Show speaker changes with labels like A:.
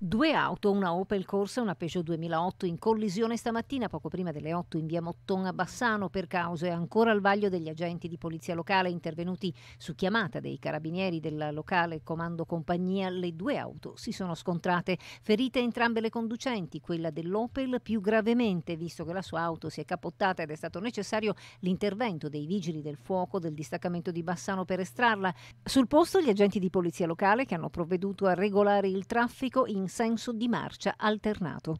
A: Due auto, una Opel Corsa e una Peugeot 2008 in collisione stamattina poco prima delle 8 in via Motton a Bassano per causa cause ancora al vaglio degli agenti di polizia locale intervenuti su chiamata dei carabinieri del locale comando compagnia. Le due auto si sono scontrate, ferite entrambe le conducenti, quella dell'Opel più gravemente visto che la sua auto si è capottata ed è stato necessario l'intervento dei vigili del fuoco del distaccamento di Bassano per estrarla. Sul posto gli agenti di polizia locale che hanno provveduto a regolare il traffico in in senso di marcia alternato.